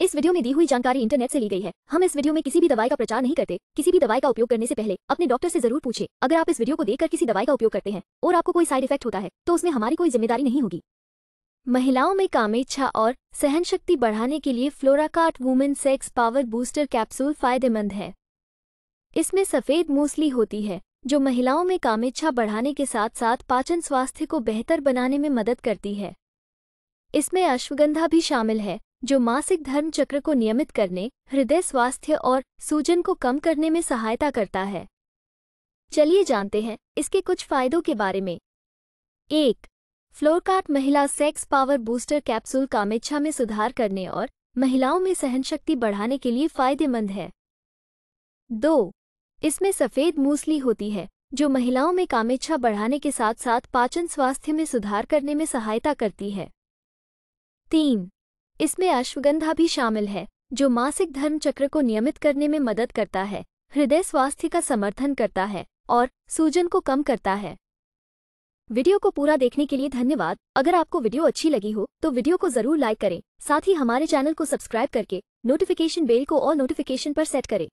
इस वीडियो में दी हुई जानकारी इंटरनेट से ली गई है हम इस वीडियो में किसी भी दवाई का प्रचार नहीं करते किसी भी दवाई का उपयोग करने से पहले अपने डॉक्टर से जरूर पूछे अगर आप इस वीडियो को देखकर किसी दवाई का उपयोग करते हैं और आपको कोई साइड इफेक्ट होता है तो उसमें हमारी कोई जिम्मेदारी नहीं होगी महिलाओं में कामेच्छा और सहन शक्ति बढ़ाने के लिए Floracart women sex power booster capsule फायदेमंद है इसमें सफ़ेद मूसली होती है जो महिलाओं में कामेच्छा बढ़ाने के साथ साथ पाचन स्वास्थ्य को बेहतर बनाने में मदद करती है इसमें अश्वगंधा भी शामिल है जो मासिक धर्म चक्र को नियमित करने हृदय स्वास्थ्य और सूजन को कम करने में सहायता करता है चलिए जानते हैं इसके कुछ फायदों के बारे में एक फ्लोरकार्ट महिला सेक्स पावर बूस्टर कैप्सूल कामेच्छा में सुधार करने और महिलाओं में सहनशक्ति बढ़ाने के लिए फायदेमंद है दो इसमें सफ़ेद मूसली होती है जो महिलाओं में कामेच्छा बढ़ाने के साथ साथ पाचन स्वास्थ्य में सुधार करने में सहायता करती है तीन इसमें अश्वगंधा भी शामिल है जो मासिक धर्म चक्र को नियमित करने में मदद करता है हृदय स्वास्थ्य का समर्थन करता है और सूजन को कम करता है वीडियो को पूरा देखने के लिए धन्यवाद अगर आपको वीडियो अच्छी लगी हो तो वीडियो को जरूर लाइक करें साथ ही हमारे चैनल को सब्सक्राइब करके नोटिफिकेशन बेल को और नोटिफिकेशन पर सेट करें